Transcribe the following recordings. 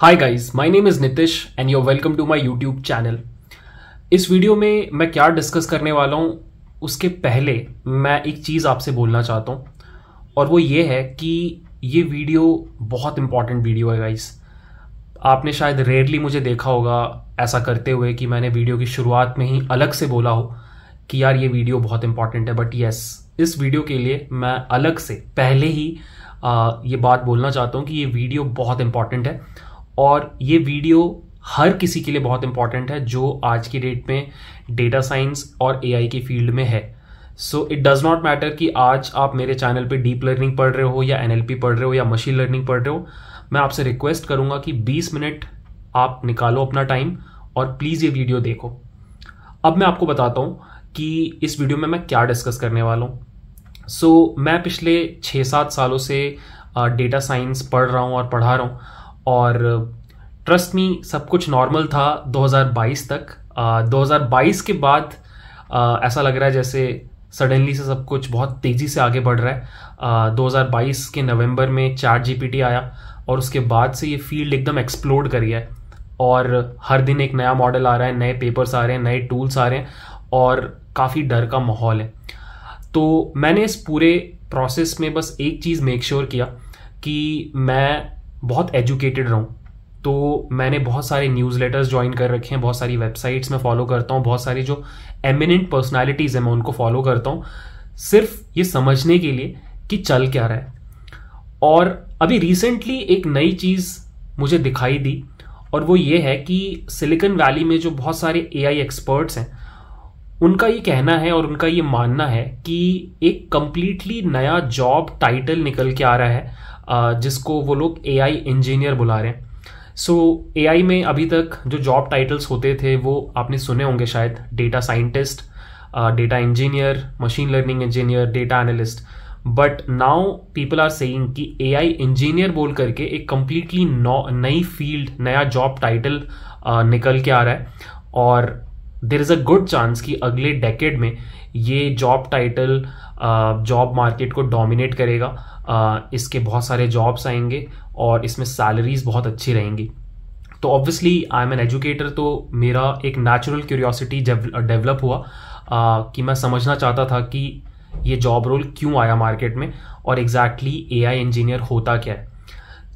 Hi guys my name is Nitish and you welcome to my YouTube channel इस video में मैं क्या discuss करने वाला हूँ उसके पहले मैं एक चीज़ आपसे बोलना चाहता हूँ और वो ये है कि ये वीडियो बहुत इंपॉर्टेंट वीडियो है गाइस आपने शायद रेयरली मुझे देखा होगा ऐसा करते हुए कि मैंने वीडियो की शुरुआत में ही अलग से बोला हो कि यार ये वीडियो बहुत इंपॉर्टेंट है बट येस इस वीडियो के लिए मैं अलग से पहले ही आ, ये बात बोलना चाहता हूँ कि ये वीडियो बहुत इंपॉर्टेंट है और ये वीडियो हर किसी के लिए बहुत इंपॉर्टेंट है जो आज की डेट में डेटा साइंस और ए की फील्ड में है so it does not matter कि आज आप मेरे चैनल पे डीप लर्निंग पढ़ रहे हो या एन पढ़ रहे हो या मशीन लर्निंग पढ़ रहे हो मैं आपसे रिक्वेस्ट करूंगा कि 20 मिनट आप निकालो अपना टाइम और प्लीज़ ये वीडियो देखो अब मैं आपको बताता हूँ कि इस वीडियो में मैं क्या डिस्कस करने वाला हूँ सो so, मैं पिछले छः सात सालों से डेटा साइंस पढ़ रहा हूँ और पढ़ा रहा हूँ और ट्रस्ट मी सब कुछ नॉर्मल था 2022 तक uh, 2022 के बाद uh, ऐसा लग रहा है जैसे सडनली से सब कुछ बहुत तेज़ी से आगे बढ़ रहा है uh, 2022 के नवंबर में चार जी आया और उसके बाद से ये फील्ड एकदम एक्सप्लोड करी है और हर दिन एक नया मॉडल आ रहा है नए पेपर्स आ रहे हैं नए टूल्स आ रहे हैं और काफ़ी डर का माहौल है तो मैंने इस पूरे प्रोसेस में बस एक चीज़ मेक श्योर sure किया कि मैं बहुत एजुकेटेड रहूं तो मैंने बहुत सारे न्यूज़ लेटर्स ज्वाइन कर रखे हैं बहुत सारी वेबसाइट्स में फॉलो करता हूँ बहुत सारी जो एमिनेंट पर्सनालिटीज़ हैं मैं उनको फॉलो करता हूँ सिर्फ ये समझने के लिए कि चल क्या रहा है और अभी रिसेंटली एक नई चीज़ मुझे दिखाई दी और वो ये है कि सिलिकन वैली में जो बहुत सारे ए एक्सपर्ट्स हैं उनका ये कहना है और उनका ये मानना है कि एक कम्प्लीटली नया जॉब टाइटल निकल के आ रहा है जिसको वो लोग ए आई इंजीनियर बुला रहे हैं सो so, ए में अभी तक जो जॉब टाइटल्स होते थे वो आपने सुने होंगे शायद data scientist data engineer machine learning engineer data analyst but now people are saying कि ए आई इंजीनियर बोल करके एक कम्प्लीटली नई फील्ड नया जॉब टाइटल निकल के आ रहा है और there is a good chance कि अगले डेकेड में ये जॉब टाइटल जॉब मार्केट को डोमिनेट करेगा इसके बहुत सारे जॉब्स आएंगे और इसमें सैलरीज बहुत अच्छी रहेंगी तो obviously I am an educator तो मेरा एक नेचुरल क्यूरियोसिटी डेवलप हुआ कि मैं समझना चाहता था कि ये जॉब रोल क्यों आया मार्केट में और एग्जैक्टली ए आई इंजीनियर होता क्या है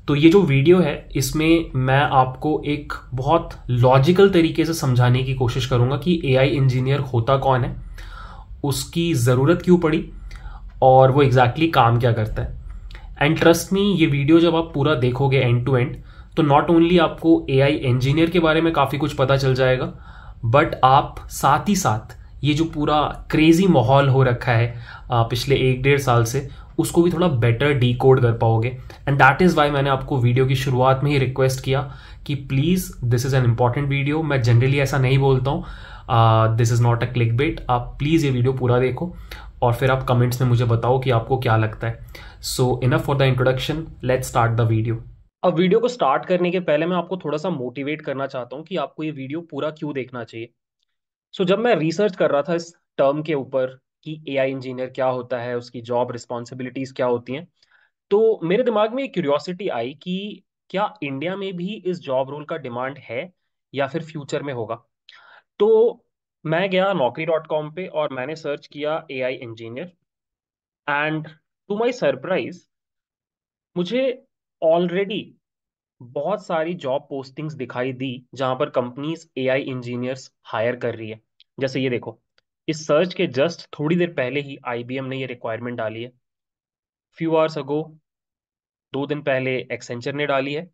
तो ये जो वीडियो है इसमें मैं आपको एक बहुत लॉजिकल तरीके से समझाने की कोशिश करूंगा कि ए आई इंजीनियर होता कौन है उसकी ज़रूरत क्यों पड़ी और वो एग्जैक्टली exactly काम क्या करता है एंड ट्रस्ट मी ये वीडियो जब आप पूरा देखोगे एंड टू एंड तो नॉट ओनली आपको ए आई इंजीनियर के बारे में काफ़ी कुछ पता चल जाएगा बट आप साथ ही साथ ये जो पूरा क्रेजी माहौल हो रखा है पिछले एक डेढ़ साल से उसको भी थोड़ा बेटर डी कोड कर पाओगे एंड दैट इज़ वाई मैंने आपको वीडियो की शुरुआत में ही रिक्वेस्ट किया कि please this is an important video मैं जनरली ऐसा नहीं बोलता हूँ this is not a click bait आप प्लीज़ ये वीडियो पूरा देखो और फिर आप कमेंट्स में मुझे बताओ कि आपको क्या लगता है so enough for the introduction let start the video अब वीडियो को स्टार्ट करने के पहले मैं आपको थोड़ा सा मोटिवेट करना चाहता हूँ कि आपको ये वीडियो पूरा क्यों देखना चाहिए सो so, जब मैं रिसर्च कर रहा था इस टर्म के ऊपर कि ए आई इंजीनियर क्या होता है उसकी जॉब रिस्पॉन्सिबिलिटीज क्या होती हैं तो मेरे दिमाग में एक क्यूरियोसिटी आई कि क्या इंडिया में भी इस जॉब रोल का डिमांड है या फिर फ्यूचर में होगा तो मैं गया नौकरी डॉट कॉम पे और मैंने सर्च किया A I engineer and to my surprise मुझे ऑलरेडी बहुत सारी जॉब पोस्टिंग्स दिखाई दी जहां पर companies A I engineers hire कर रही है जैसे ये देखो इस सर्च के जस्ट थोड़ी देर पहले ही आई बी एम ने ये रिक्वायरमेंट डाली है फ्यू आवर्स अगो दो दिन पहले एक्सेंचर ने डाली है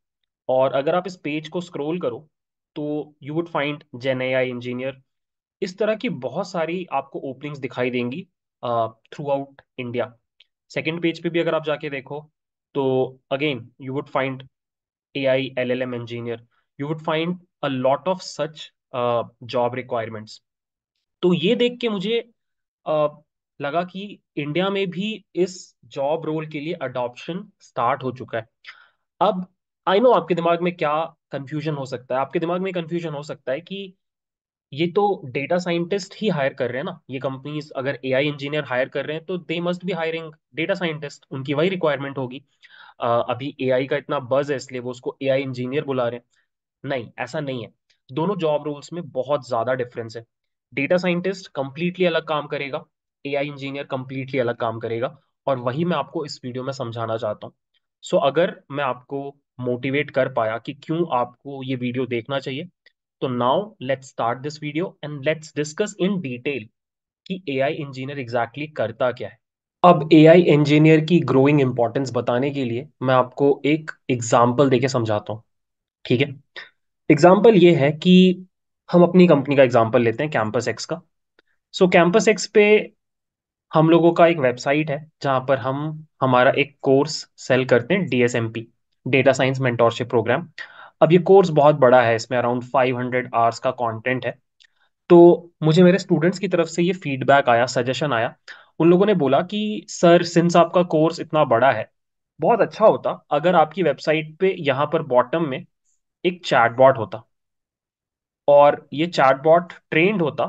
और अगर आप इस पेज को स्क्रोल करो तो you would find gen A I engineer इस तरह की बहुत सारी आपको ओपनिंग्स दिखाई देंगी throughout India second page पे भी अगर आप जाके देखो तो again you would find A I L L M engineer you would find a lot of such job requirements तो ये देख के मुझे uh, लगा कि इंडिया में भी इस जॉब रोल के लिए अडॉप्शन स्टार्ट हो चुका है अब आई नो आपके दिमाग में क्या कंफ्यूजन हो सकता है आपके दिमाग में कंफ्यूजन हो सकता है कि ये तो डेटा साइंटिस्ट ही हायर कर रहे हैं ना ये कंपनीज अगर ए इंजीनियर हायर कर रहे हैं तो दे मस्ट भी हायरिंग डेटा साइंटिस्ट उनकी वही रिक्वायरमेंट होगी आ, अभी आई का इतना बज है इसलिए वो उसको आई इंजीनियर बुला रहे हैं नहीं ऐसा नहीं है दोनों जॉब रोल्स में बहुत ज़्यादा डिफरेंस है डेटा साइंटिस्ट कंप्लीटली अलग काम करेगा आई इंजीनियर कंप्लीटली अलग काम करेगा और वही मैं आपको इस वीडियो में समझाना चाहता हूँ सो so, अगर मैं आपको मोटिवेट कर पाया कि क्यों आपको ये वीडियो देखना चाहिए तो now let's start this video and let's discuss in detail कि एआई इंजीनियर एग्जैक्टली करता क्या है अब एआई इंजीनियर की ग्रोइंग इंपॉर्टेंस बताने के लिए मैं आपको एक एग्जाम्पल देके समझाता हूँ ठीक है एग्जाम्पल ये है कि हम अपनी कंपनी का एग्जाम्पल लेते हैं कैंपस एक्स का सो कैंपस एक्स पे हम लोगों का एक वेबसाइट है जहां पर हम हमारा एक कोर्स सेल करते हैं DSMP data science mentorship program अब ये कोर्स बहुत बड़ा है इसमें अराउंड 500 आवर्स का कंटेंट है तो मुझे मेरे स्टूडेंट्स की तरफ से ये फीडबैक आया सजेशन आया उन लोगों ने बोला कि सर सिंस आपका कोर्स इतना बड़ा है बहुत अच्छा होता अगर आपकी वेबसाइट पे यहाँ पर बॉटम में एक चैटबॉट होता और ये चैटबॉट ट्रेंड होता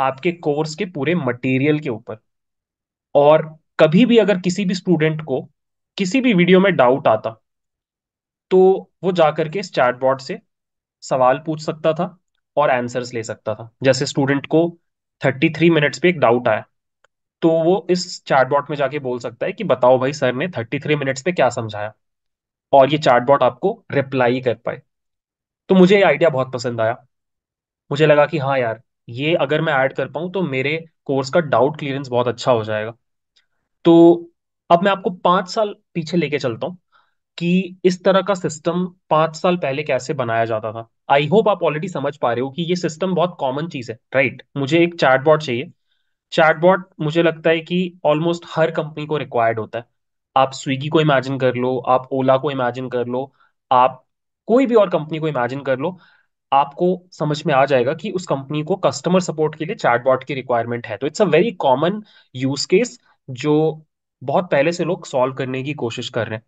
आपके कोर्स के पूरे मटेरियल के ऊपर और कभी भी अगर किसी भी स्टूडेंट को किसी भी वीडियो में डाउट आता तो वो जाकर के इस चैटबॉट से सवाल पूछ सकता था और आंसर्स ले सकता था जैसे स्टूडेंट को थर्टी थ्री मिनट्स पे एक डाउट आया तो वो इस चैटबॉट में जाके बोल सकता है कि बताओ भाई सर ने थर्टी थ्री मिनट्स पे क्या समझाया और ये चैटबॉट आपको रिप्लाई कर पाए तो मुझे ये आइडिया बहुत पसंद आया मुझे लगा कि हाँ यार ये अगर मैं ऐड कर पाऊँ तो मेरे कोर्स का डाउट क्लियरेंस बहुत अच्छा हो जाएगा तो अब मैं आपको पाँच साल पीछे लेके चलता हूँ कि इस तरह का सिस्टम पांच साल पहले कैसे बनाया जाता था आई होप आप ऑलरेडी समझ पा रहे हो कि ये सिस्टम बहुत कॉमन चीज है राइट मुझे एक चैटबॉट चाहिए चैटबॉट मुझे लगता है कि ऑलमोस्ट हर कंपनी को रिक्वायर्ड होता है आप स्विगी को इमेजिन कर लो आप ओला को इमेजिन कर लो आप कोई भी और कंपनी को इमेजिन कर लो आपको समझ में आ जाएगा कि उस कंपनी को कस्टमर सपोर्ट के लिए चैटबॉट की रिक्वायरमेंट है तो it's a very common use case जो बहुत पहले से लोग सॉल्व करने की कोशिश कर रहे हैं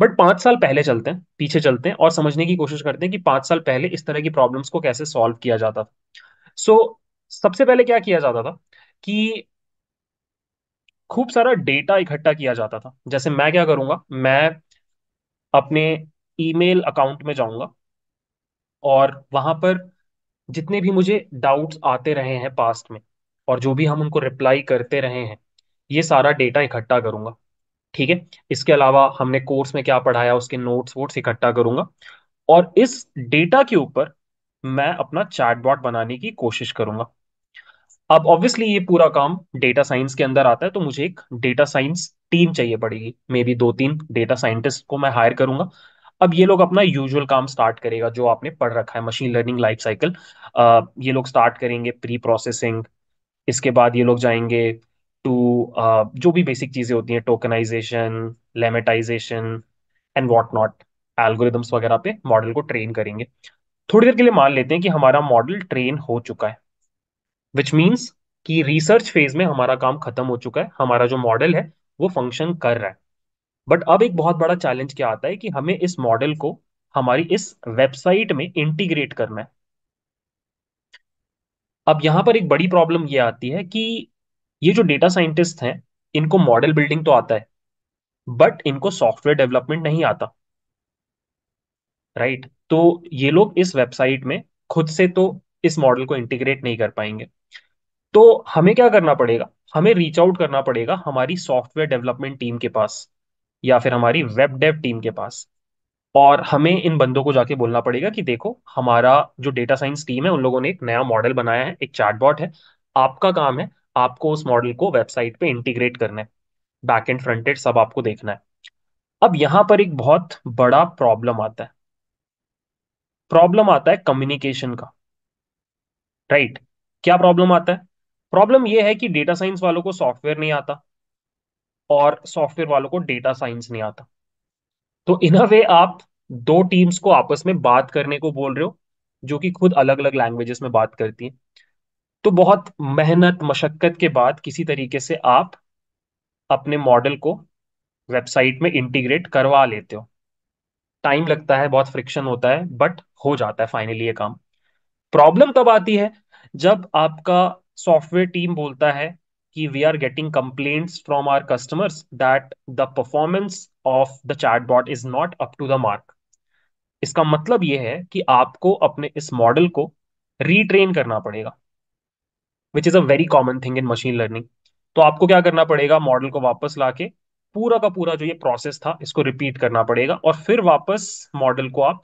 बट पांच साल पहले चलते हैं पीछे चलते हैं और समझने की कोशिश करते हैं कि पांच साल पहले इस तरह की प्रॉब्लम्स को कैसे सॉल्व किया जाता था सो so, सबसे पहले क्या किया जाता था कि खूब सारा डेटा इकट्ठा किया जाता था जैसे मैं क्या करूंगा मैं अपने ईमेल अकाउंट में जाऊंगा और वहां पर जितने भी मुझे डाउट्स आते रहे हैं पास्ट में और जो भी हम उनको रिप्लाई करते रहे हैं ये सारा डेटा इकट्ठा करूंगा ठीक है इसके अलावा हमने कोर्स में क्या पढ़ाया उसके नोट्स वोट्स इकट्ठा करूंगा और इस डेटा के ऊपर मैं अपना चैटबॉट बनाने की कोशिश करूंगा अब ऑब्वियसली ये पूरा काम डेटा साइंस के अंदर आता है तो मुझे एक डेटा साइंस टीम चाहिए पड़ेगी मे बी दो तीन डेटा साइंटिस्ट को मैं हायर करूंगा अब ये लोग अपना यूजुअल काम स्टार्ट करेगा जो आपने पढ़ रखा है मशीन लर्निंग लाइफ साइकिल ये लोग स्टार्ट करेंगे प्री प्रोसेसिंग इसके बाद ये लोग जाएंगे टू uh, जो भी बेसिक चीज़ें होती हैं tokenization lemmatization and what not algorithms वगैरह पे मॉडल को ट्रेन करेंगे थोड़ी देर के लिए मान लेते हैं कि हमारा मॉडल ट्रेन हो चुका है विच मीन्स कि रिसर्च फेज में हमारा काम खत्म हो चुका है हमारा जो मॉडल है वो फंक्शन कर रहा है बट अब एक बहुत बड़ा चैलेंज क्या आता है कि हमें इस मॉडल को हमारी इस वेबसाइट में इंटीग्रेट करना है अब यहां पर एक बड़ी प्रॉब्लम ये आती है कि ये जो डेटा साइंटिस्ट हैं इनको मॉडल बिल्डिंग तो आता है बट इनको सॉफ्टवेयर डेवलपमेंट नहीं आता राइट right? तो ये लोग इस वेबसाइट में खुद से तो इस मॉडल को इंटीग्रेट नहीं कर पाएंगे तो हमें क्या करना पड़ेगा हमें रीच आउट करना पड़ेगा हमारी सॉफ्टवेयर डेवलपमेंट टीम के पास या फिर हमारी वेब डेव टीम के पास और हमें इन बंदों को जाके बोलना पड़ेगा कि देखो हमारा जो डेटा साइंस टीम है उन लोगों ने एक नया मॉडल बनाया है एक चैटबॉट है आपका काम है आपको उस मॉडल को वेबसाइट पे इंटीग्रेट करना है बैक एंड फ्रंट एंड सब आपको देखना है अब यहां पर एक बहुत बड़ा प्रॉब्लम आता है प्रॉब्लम आता है कम्युनिकेशन का राइट right? क्या प्रॉब्लम आता है प्रॉब्लम यह है कि डेटा साइंस वालों को सॉफ्टवेयर नहीं आता और सॉफ्टवेयर वालों को डेटा साइंस नहीं आता तो इन अ वे आप दो टीम्स को आपस में बात करने को बोल रहे हो जो कि खुद अलग अलग लैंग्वेजेस में बात करती हैं तो बहुत मेहनत मशक्क़त के बाद किसी तरीके से आप अपने मॉडल को वेबसाइट में इंटीग्रेट करवा लेते हो टाइम लगता है बहुत फ्रिक्शन होता है बट हो जाता है फाइनली ये काम प्रॉब्लम तब आती है जब आपका सॉफ्टवेयर टीम बोलता है कि we are getting complain from our customers that the performance of the chat bot is not up to the mark इसका मतलब यह है कि आपको अपने इस मॉडल को रीट्रेन करना पड़ेगा which is a very common thing in machine learning तो आपको क्या करना पड़ेगा मॉडल को वापस लाके पूरा का पूरा जो ये प्रोसेस था इसको रिपीट करना पड़ेगा और फिर वापस मॉडल को आप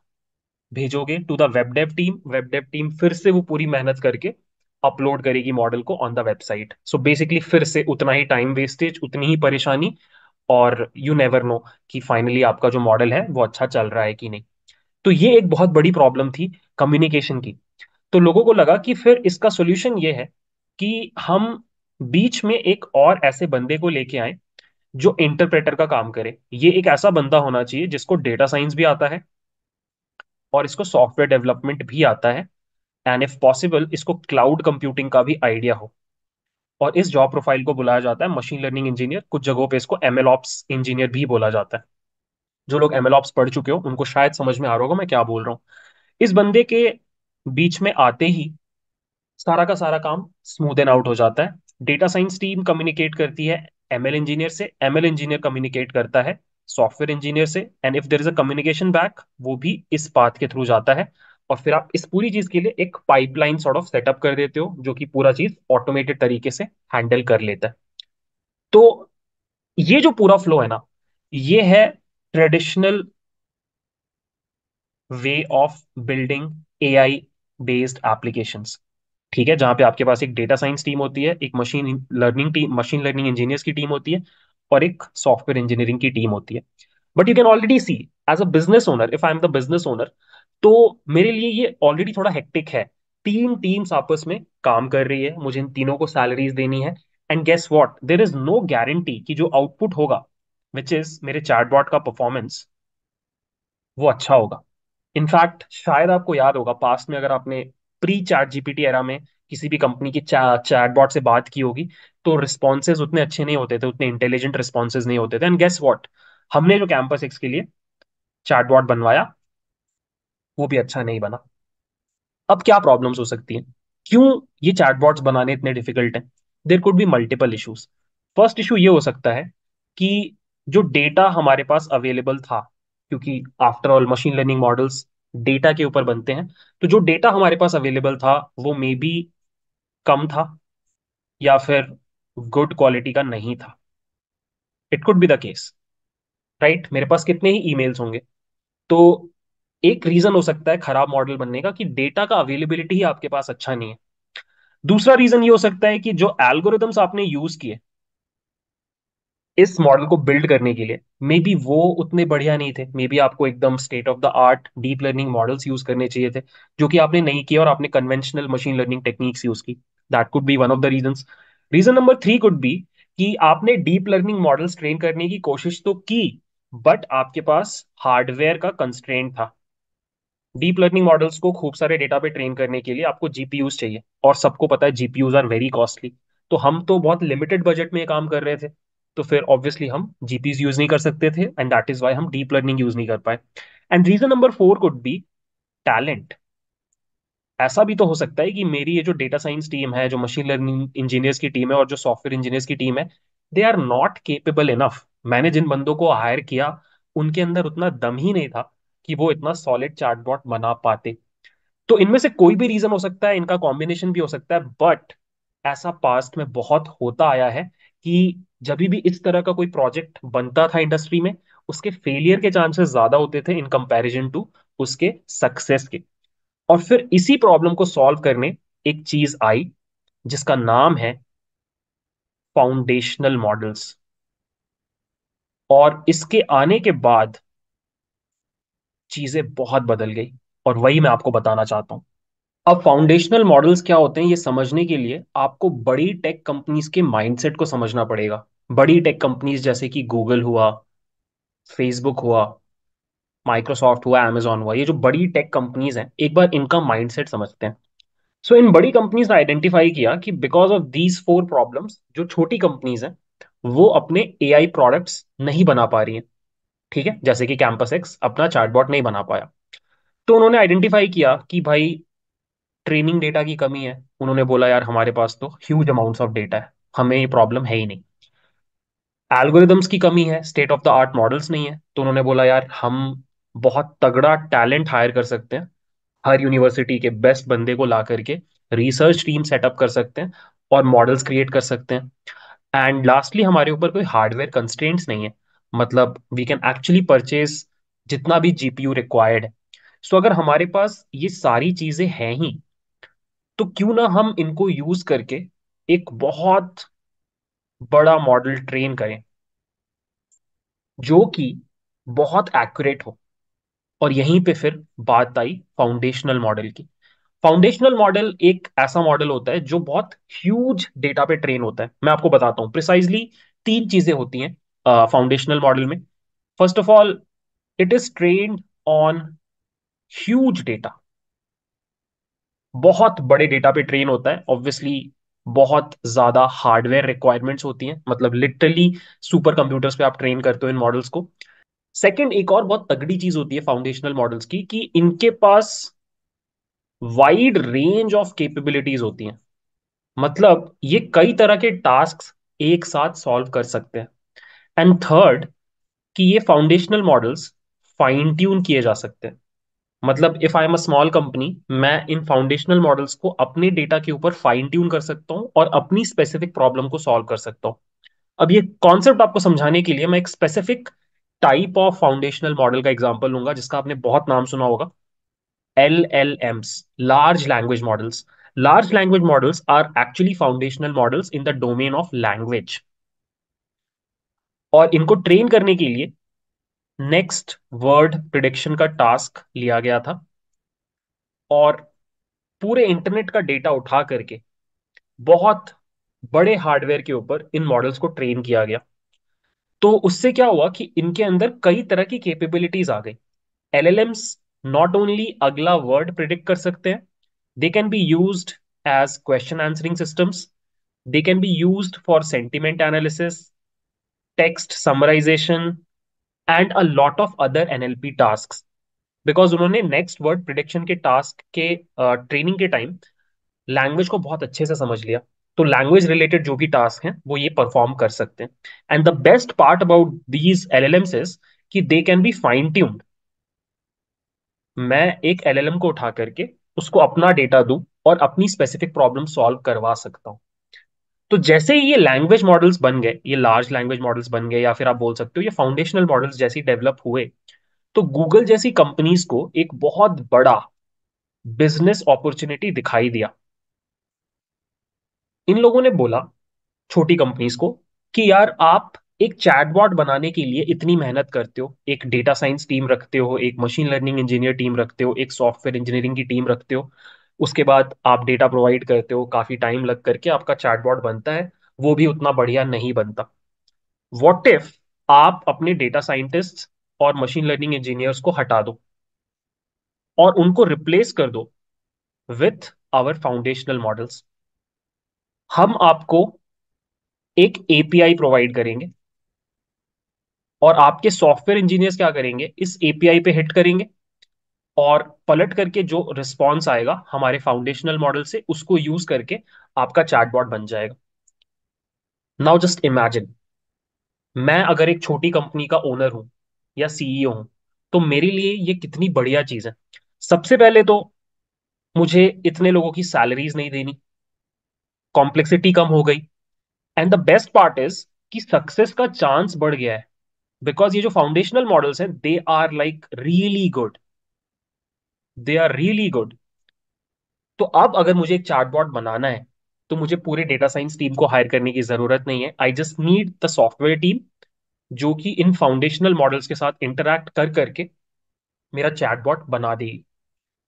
भेजोगे to the web dev team web dev team फिर से वो पूरी मेहनत करके अपलोड करेगी मॉडल को on the website so basically फिर से उतना ही टाइम वेस्टेज उतनी ही परेशानी और यू नेवर नो कि फाइनली आपका जो मॉडल है वो अच्छा चल रहा है कि नहीं तो ये एक बहुत बड़ी प्रॉब्लम थी कम्युनिकेशन की तो लोगों को लगा कि फिर इसका सोल्यूशन ये है कि हम बीच में एक और ऐसे बंदे को लेके आए जो इंटरप्रेटर का काम करे ये एक ऐसा बंदा होना चाहिए जिसको डेटा साइंस भी आता है और इसको सॉफ्टवेयर डेवलपमेंट भी आता है एंड इफ पॉसिबल इसको क्लाउड कंप्यूटिंग का भी आइडिया हो और इस जॉब प्रोफाइल को बुलाया जाता है मशीन लर्निंग इंजीनियर कुछ जगहों पे इसको एम इंजीनियर भी बोला जाता है जो लोग एम पढ़ चुके हो उनको शायद समझ में आ रहा होगा मैं क्या बोल रहा हूँ इस बंदे के बीच में आते ही सारा का सारा काम स्मूथ एंड आउट हो जाता है डेटा साइंस टीम कम्युनिकेट करती है एमएल इंजीनियर से एमएल इंजीनियर कम्युनिकेट करता है सॉफ्टवेयर इंजीनियर से and if there is a communication back वो भी इस पाथ के थ्रू जाता है और फिर आप इस पूरी चीज के लिए एक पाइपलाइन सॉर्ट ऑफ सेटअप कर देते हो जो कि पूरा चीज ऑटोमेटेड तरीके से हैंडल कर लेता है तो ये जो पूरा फ्लो है ना ये है traditional way of building AI based applications ठीक है जहां पे आपके पास एक डेटा साइंस टीम होती है एक machine learning team machine learning engineers की टीम होती है और एक सॉफ्टवेयर इंजीनियरिंग की टीम होती है but you can already see as a business owner if I am the business owner तो मेरे लिए ये ऑलरेडी थोड़ा हेक्टिक है तीन टीम्स आपस में काम कर रही है मुझे इन तीनों को सैलरीज देनी है and guess what there is no guarantee कि जो आउटपुट होगा विच इज मेरे चैटबॉट का परफॉर्मेंस वो अच्छा होगा इनफैक्ट शायद आपको याद होगा पास्ट में अगर आपने प्री चार्ट जीपीटी एरा में किसी भी कंपनी की बॉट से बात की होगी तो रिस्पॉन्सेज उतने अच्छे नहीं होते थे उतने इंटेलिजेंट रिस्पॉन्सेज नहीं होते थे एंड गेस वॉट हमने जो कैंपस एक्स के लिए बॉट बनवाया वो भी अच्छा नहीं बना अब क्या प्रॉब्लम्स हो सकती हैं क्यों ये बॉट्स बनाने इतने डिफिकल्ट हैं there could be multiple issues first issue ये हो सकता है कि जो डेटा हमारे पास अवेलेबल था क्योंकि after all machine learning models data के ऊपर बनते हैं तो जो डेटा हमारे पास अवेलेबल था वो मे बी कम था या फिर गुड क्वालिटी का नहीं था it could be the case right मेरे पास कितने ही ईमेल्स होंगे तो एक रीजन हो सकता है खराब मॉडल बनने का कि डेटा का अवेलेबिलिटी ही आपके पास अच्छा नहीं है दूसरा रीजन ये हो सकता है कि जो एल्गोरिदम्स आपने यूज किए इस मॉडल को बिल्ड करने के लिए मे बी वो उतने बढ़िया नहीं थे मे बी आपको एकदम state of the art deep learning models use करने चाहिए थे जो कि आपने नहीं किया और आपने conventional machine learning techniques use की that could be one of the reason reason number three could be कि आपने डीप लर्निंग मॉडल्स ट्रेन करने की कोशिश तो की बट आपके पास हार्डवेयर का कंस्ट्रेंट था डीप लर्निंग मॉडल्स को खूब सारे डेटा पे ट्रेन करने के लिए आपको जीपीयूज चाहिए और सबको पता है जीपीयूज आर वेरी कॉस्टली तो हम तो बहुत लिमिटेड बजट में काम कर रहे थे तो फिर ऑब्वियसली हम जीपीज यूज नहीं कर सकते थे एंड दैट इज वाई हम डीप लर्निंग यूज नहीं कर पाए and reason number four could be talent ऐसा भी तो हो सकता है कि मेरी ये जो डेटा साइंस टीम है जो मशीन लर्निंग इंजीनियर्स की टीम है और जो सॉफ्टवेयर इंजीनियर्स की टीम है they are not capable enough मैंने जिन बंदों को हायर किया उनके अंदर उतना दम ही नहीं था कि वो इतना सॉलिड चार्टबॉट बना पाते तो इनमें से कोई भी रीजन हो सकता है इनका कॉम्बिनेशन भी हो सकता है बट ऐसा पास्ट में बहुत होता आया है कि जब भी इस तरह का कोई प्रोजेक्ट बनता था इंडस्ट्री में उसके फेलियर के चांसेस ज्यादा होते थे इन कंपैरिजन टू उसके सक्सेस के और फिर इसी प्रॉब्लम को सॉल्व करने एक चीज आई जिसका नाम है फाउंडेशनल मॉडल्स और इसके आने के बाद चीजें बहुत बदल गई और वही मैं आपको बताना चाहता हूं अब फाउंडेशनल मॉडल्स क्या होते हैं ये समझने के लिए आपको बड़ी टेक कंपनीज के माइंडसेट को समझना पड़ेगा बड़ी टेक कंपनीज जैसे कि गूगल हुआ फेसबुक हुआ माइक्रोसॉफ्ट हुआ अमेजोन हुआ ये जो बड़ी टेक कंपनीज हैं एक बार इनका माइंडसेट समझते हैं सो so, इन बड़ी कंपनीज ने आइडेंटिफाई किया कि because of these four problems जो छोटी कंपनीज हैं वो अपने ए प्रोडक्ट्स नहीं बना पा रही हैं ठीक है जैसे कि कैंपस एक्स अपना चार्टबॉट नहीं बना पाया तो उन्होंने आइडेंटिफाई किया कि भाई ट्रेनिंग डेटा की कमी है उन्होंने बोला यार हमारे पास तो ह्यूज अमाउंट्स ऑफ डेटा है हमें ये प्रॉब्लम है ही नहीं एल्गोरिदम्स की कमी है state of the art models नहीं है तो उन्होंने बोला यार हम बहुत तगड़ा टैलेंट हायर कर सकते हैं हर यूनिवर्सिटी के बेस्ट बंदे को ला करके रिसर्च टीम सेटअप कर सकते हैं और मॉडल्स क्रिएट कर सकते हैं एंड लास्टली हमारे ऊपर कोई हार्डवेयर कंस्टेंट्स नहीं है मतलब वी कैन एक्चुअली परचेज जितना भी जीपीयू रिक्वायर्ड है सो so, अगर हमारे पास ये सारी चीजें हैं ही तो क्यों ना हम इनको यूज करके एक बहुत बड़ा मॉडल ट्रेन करें जो कि बहुत एक्यूरेट हो और यहीं पे फिर बात आई फाउंडेशनल मॉडल की फाउंडेशनल मॉडल एक ऐसा मॉडल होता है जो बहुत ह्यूज डेटा पे ट्रेन होता है मैं आपको बताता हूं प्रिसाइजली तीन चीजें होती हैं फाउंडेशनल मॉडल में first of all it is train on huge data बहुत बड़े डेटा पे ट्रेन होता है ऑब्वियसली बहुत ज्यादा हार्डवेयर रिक्वायरमेंट्स होती हैं मतलब लिटरली सुपर कंप्यूटर्स पे आप ट्रेन करते हो इन मॉडल्स को सेकंड एक और बहुत तगड़ी चीज होती है फाउंडेशनल मॉडल्स की कि इनके पास वाइड रेंज ऑफ कैपेबिलिटीज होती हैं मतलब ये कई तरह के टास्क एक साथ सॉल्व कर सकते हैं एंड थर्ड कि ये फाउंडेशनल मॉडल्स फाइन ट्यून किए जा सकते हैं मतलब if I am a small company मैं इन फाउंडेशनल मॉडल्स को अपने डेटा के ऊपर फाइन ट्यून कर सकता हूँ और अपनी स्पेसिफिक प्रॉब्लम को सॉल्व कर सकता हूँ अब ये कॉन्सेप्ट आपको समझाने के लिए मैं एक specific type of foundational model का एग्जाम्पल लूंगा जिसका आपने बहुत नाम सुना होगा L L Ms large language models large language models are actually foundational models in the domain of language और इनको ट्रेन करने के लिए नेक्स्ट वर्ड प्रिडिक्शन का टास्क लिया गया था और पूरे इंटरनेट का डेटा उठा करके बहुत बड़े हार्डवेयर के ऊपर इन मॉडल्स को ट्रेन किया गया तो उससे क्या हुआ कि इनके अंदर कई तरह की कैपेबिलिटीज आ गई एलएलएम्स नॉट ओनली अगला वर्ड प्रिडिक्ट कर सकते हैं they can be use as question answering systems they can be use for sentiment analysis text summarisation and a lot of other NLP task because उन्होंने next word prediction के task के training uh, के time language को बहुत अच्छे से समझ लिया तो लैंग्वेज रिलेटेड जो भी टास्क हैं वो ये परफॉर्म कर सकते हैं and the best part about these L L Ms is कि they can be fine tuned मैं एक एल एल एम को उठा करके उसको अपना डेटा दूं और अपनी स्पेसिफिक प्रॉब्लम सॉल्व करवा सकता हूं तो जैसे ही ये लैंग्वेज मॉडल्स बन गए ये लार्ज लैंग्वेज मॉडल्स बन गए या फिर आप बोल सकते हो ये फाउंडेशनल मॉडल्स जैसे डेवलप हुए तो गूगल जैसी कंपनीज को एक बहुत बड़ा बिजनेस अपॉर्चुनिटी दिखाई दिया इन लोगों ने बोला छोटी कंपनीज को कि यार आप एक चैटबॉट बनाने के लिए इतनी मेहनत करते हो एक डेटा साइंस टीम रखते हो एक मशीन लर्निंग इंजीनियर टीम रखते हो एक सॉफ्टवेयर इंजीनियरिंग की टीम रखते हो उसके बाद आप डेटा प्रोवाइड करते हो काफ़ी टाइम लग करके आपका चैटबॉट बनता है वो भी उतना बढ़िया नहीं बनता वॉट इफ आप अपने डेटा साइंटिस्ट और मशीन लर्निंग इंजीनियर्स को हटा दो और उनको रिप्लेस कर दो विथ आवर फाउंडेशनल मॉडल्स हम आपको एक एपीआई प्रोवाइड करेंगे और आपके सॉफ्टवेयर इंजीनियर्स क्या करेंगे इस एपीआई पे हिट करेंगे और पलट करके जो रिस्पॉन्स आएगा हमारे फाउंडेशनल मॉडल से उसको यूज करके आपका चैटबॉट बन जाएगा नाउ जस्ट इमेजिन मैं अगर एक छोटी कंपनी का ओनर हूं या सीईओ e हूं तो मेरे लिए ये कितनी बढ़िया चीज है सबसे पहले तो मुझे इतने लोगों की सैलरीज नहीं देनी कॉम्प्लेक्सिटी कम हो गई and the best part is कि सक्सेस का चांस बढ़ गया है बिकॉज ये जो फाउंडेशनल मॉडल्स हैं they are like really good they are really good तो अब अगर मुझे एक चार्टबॉट बनाना है तो मुझे पूरे डेटा साइंस टीम को हायर करने की जरूरत नहीं है I just need the software team जो कि इन फाउंडेशनल मॉडल्स के साथ इंटरैक्ट कर करके मेरा चैटबॉट बना देगी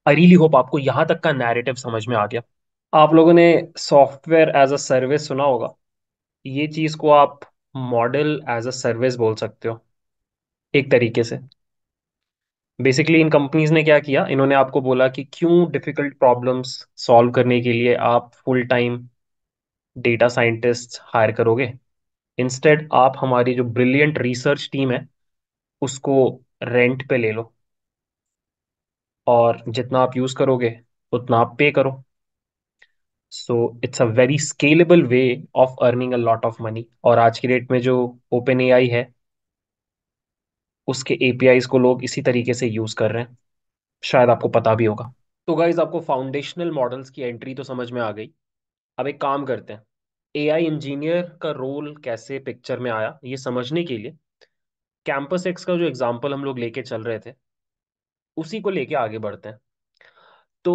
आई रियली होप आपको यहां तक का नैरेटिव समझ में आ गया आप लोगों ने सॉफ्टवेयर एज अ सर्विस सुना होगा ये चीज़ को आप मॉडल एज अ सर्विस बोल सकते हो एक तरीके से बेसिकली इन कंपनीज ने क्या किया इन्होंने आपको बोला कि क्यों डिफिकल्ट प्रॉब्लम्स सॉल्व करने के लिए आप full time data scientist hire करोगे इंस्टेड आप हमारी जो ब्रिलियंट रिसर्च टीम है उसको रेंट पे ले लो और जितना आप यूज करोगे उतना आप पे करो so it's a very scalable way of earning a lot of money और आज की डेट में जो ओपन ए आई है उसके ए को लोग इसी तरीके से यूज कर रहे हैं शायद आपको पता भी होगा तो गाइज आपको फाउंडेशनल मॉडल्स की एंट्री तो समझ में आ गई अब एक काम करते हैं ए इंजीनियर का रोल कैसे पिक्चर में आया ये समझने के लिए कैंपस एक्स का जो एग्जाम्पल हम लोग लेके चल रहे थे उसी को लेके आगे बढ़ते हैं तो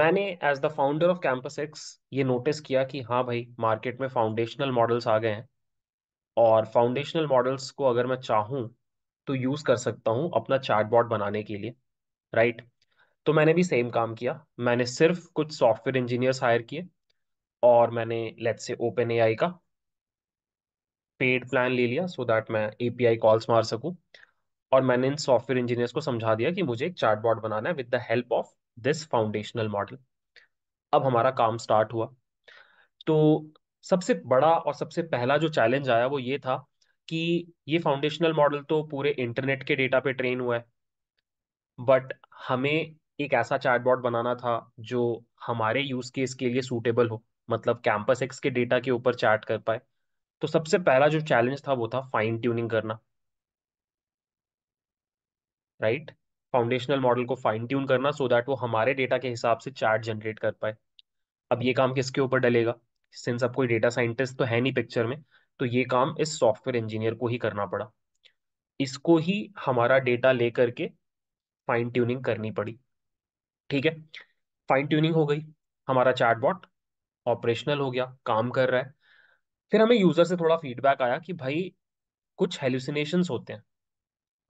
मैंने as the founder of Campus X ये नोटिस किया कि हाँ भाई मार्केट में फाउंडेशनल मॉडल्स आ गए हैं और फाउंडेशनल मॉडल्स को अगर मैं चाहूँ तो यूज कर सकता हूँ अपना चैटबॉट बनाने के लिए राइट तो मैंने भी सेम काम किया मैंने सिर्फ कुछ सॉफ्टवेयर इंजीनियर्स हायर किए और मैंने लेट से ओपन ए का पेड प्लान ले लिया सो so दैट मैं एपीआई कॉल्स मार सकूं और मैंने इन सॉफ्टवेयर इंजीनियर्स को समझा दिया कि मुझे एक चार्टबॉर्ड बनाना है with the help of this foundational model अब हमारा काम स्टार्ट हुआ तो सबसे बड़ा और सबसे पहला जो चैलेंज आया वो ये था कि ये फाउंडेशनल मॉडल तो पूरे इंटरनेट के डेटा पे ट्रेन हुआ है बट हमें एक ऐसा चैटबॉट बनाना था जो हमारे यूज केस के लिए सूटेबल हो मतलब कैंपस एक्स के डेटा के ऊपर चैट कर पाए तो सबसे पहला जो चैलेंज था वो था फाइन ट्यूनिंग करना राइट फाउंडेशनल मॉडल को फाइन ट्यून करना सो so दैट वो हमारे डेटा के हिसाब से चार्ट जनरेट कर पाए अब ये काम किसके ऊपर डलेगा सिंस अब कोई डेटा साइंटिस्ट तो है नहीं पिक्चर में तो ये काम इस सॉफ्टवेयर इंजीनियर को ही करना पड़ा इसको ही हमारा डेटा लेकर के फाइन ट्यूनिंग करनी पड़ी ठीक है फाइन ट्यूनिंग हो गई हमारा चैटबॉट ऑपरेशनल हो गया काम कर रहा है फिर हमें यूजर से थोड़ा फीडबैक आया कि भाई कुछ हेल्यूसिनेशन होते हैं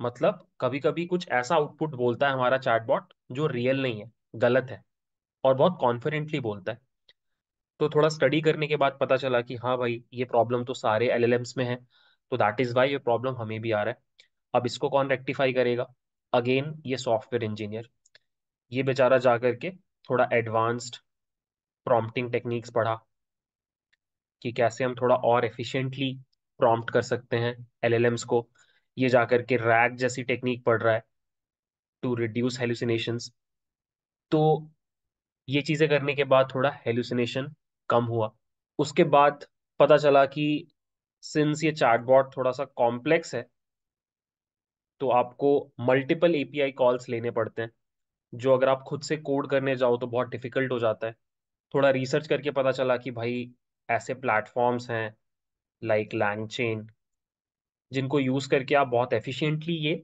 मतलब कभी कभी कुछ ऐसा आउटपुट बोलता है हमारा चैटबॉट जो रियल नहीं है गलत है और बहुत कॉन्फिडेंटली बोलता है तो थोड़ा स्टडी करने के बाद पता चला कि हाँ भाई ये प्रॉब्लम तो सारे एल में है तो दैट इज़ वाई ये प्रॉब्लम हमें भी आ रहा है अब इसको कौन रेक्टिफाई करेगा अगेन ये सॉफ्टवेयर इंजीनियर ये बेचारा जा करके थोड़ा एडवांस्ड प्रॉम्प्टिंग टेक्निक्स पढ़ा कि कैसे हम थोड़ा और एफिशिएंटली प्रॉम्प्ट कर सकते हैं एलएलएम्स को ये जा करके रैग जैसी टेक्निक पढ़ रहा है टू रिड्यूस हेलुसिनेशंस तो ये चीज़ें करने के बाद थोड़ा हेलुसिनेशन कम हुआ उसके बाद पता चला कि सिंस ये चैटबॉट थोड़ा सा कॉम्प्लेक्स है तो आपको मल्टीपल एपीआई कॉल्स लेने पड़ते हैं जो अगर आप खुद से कोड करने जाओ तो बहुत डिफिकल्ट हो जाता है थोड़ा रिसर्च करके पता चला कि भाई ऐसे प्लेटफॉर्म्स हैं लाइक चेन जिनको यूज़ करके आप बहुत एफिशिएंटली ये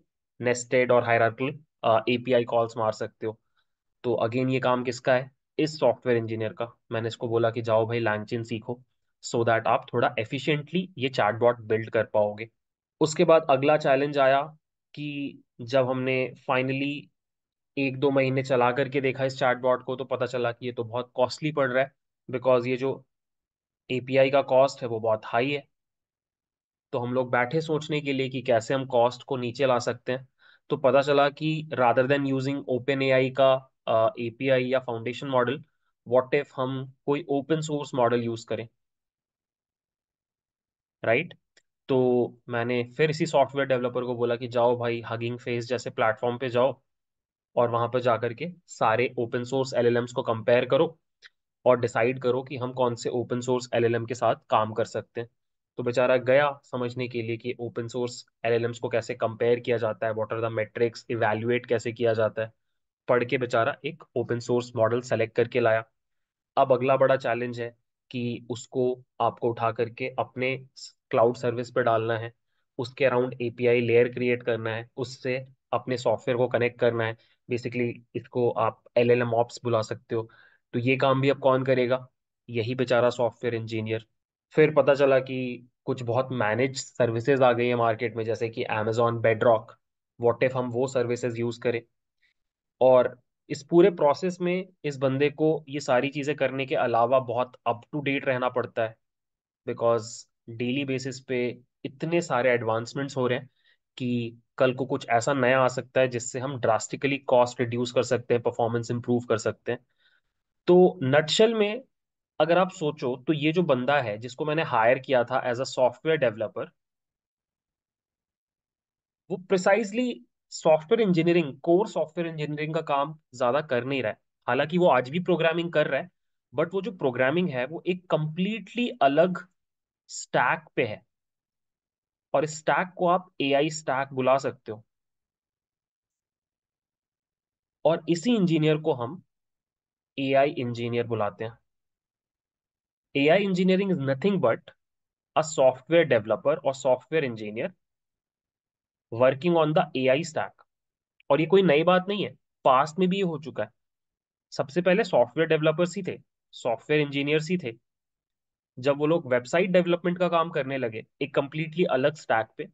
नेस्टेड और हायरकल एपीआई कॉल्स मार सकते हो तो अगेन ये काम किसका है इज सॉफ्टवेयर इंजीनियर का मैंने इसको बोला कि जाओ भाई लैंगचिन सीखो सो so दैट आप थोड़ा एफिशिएंटली ये चैटबॉट बिल्ड कर पाओगे उसके बाद अगला चैलेंज आया कि जब हमने फाइनली एक दो महीने चला करके देखा इस चैटबॉट को तो पता चला कि ये तो बहुत कॉस्टली पड़ रहा है बिकॉज ये जो ए का कॉस्ट है वो बहुत हाई है तो हम लोग बैठे सोचने के लिए कि कैसे हम कॉस्ट को नीचे ला सकते हैं तो पता चला कि rather than using OpenAI का एपीआई या फाउंडेशन मॉडल वॉट इफ हम कोई ओपन सोर्स मॉडल यूज करें राइट right? तो मैंने फिर इसी सॉफ्टवेयर डेवलपर को बोला कि जाओ भाई हगिंग फेस जैसे प्लेटफॉर्म पे जाओ और वहां पर जाकर के सारे ओपन सोर्स एलएलएम्स को कंपेयर करो और डिसाइड करो कि हम कौन से ओपन सोर्स एलएलएम के साथ काम कर सकते हैं तो बेचारा गया समझने के लिए कि ओपन सोर्स एलएलएम्स को कैसे कंपेयर किया जाता है what are the metrics evaluate कैसे किया जाता है पढ़ के बेचारा एक ओपन सोर्स मॉडल सेलेक्ट करके लाया अब अगला बड़ा चैलेंज है कि उसको आपको उठा करके अपने क्लाउड सर्विस पे डालना है उसके अराउंड एपीआई लेयर क्रिएट करना है उससे अपने सॉफ्टवेयर को कनेक्ट करना है बेसिकली इसको आप एल एल एम ऑप्स बुला सकते हो तो ये काम भी अब कौन करेगा यही बेचारा सॉफ्टवेयर इंजीनियर फिर पता चला कि कुछ बहुत मैनेज सर्विसेज आ गई है मार्केट में जैसे कि अमेजोन बेडरॉक वॉट इफ हम वो सर्विसेज यूज़ करें और इस पूरे प्रोसेस में इस बंदे को ये सारी चीज़ें करने के अलावा बहुत अप टू डेट रहना पड़ता है बिकॉज डेली बेसिस पे इतने सारे एडवांसमेंट्स हो रहे हैं कि कल को कुछ ऐसा नया आ सकता है जिससे हम ड्रास्टिकली कॉस्ट रिड्यूस कर सकते हैं परफॉर्मेंस इंप्रूव कर सकते हैं तो नटशल में अगर आप सोचो तो ये जो बंदा है जिसको मैंने हायर किया था एज अ सॉफ्टवेयर डेवलपर वो precisely software engineering core software engineering का काम ज्यादा कर नहीं रहा है हालांकि वो आज भी प्रोग्रामिंग कर रहा है बट वो जो प्रोग्रामिंग है वो एक कंप्लीटली अलग स्टैक पे है और इस स्टैक को आप आई स्टैक बुला सकते हो और इसी इंजीनियर को हम ए आई इंजीनियर बुलाते हैं A I engineering is nothing but a software developer और software engineer working on the I stack और ये कोई नई बात नहीं है पास्ट में भी ये हो चुका है सबसे पहले सॉफ्टवेयर डेवलपर्स ही थे सॉफ्टवेयर इंजीनियर्स ही थे जब वो लोग वेबसाइट डेवलपमेंट का काम करने लगे एक कम्प्लीटली अलग स्टैक पे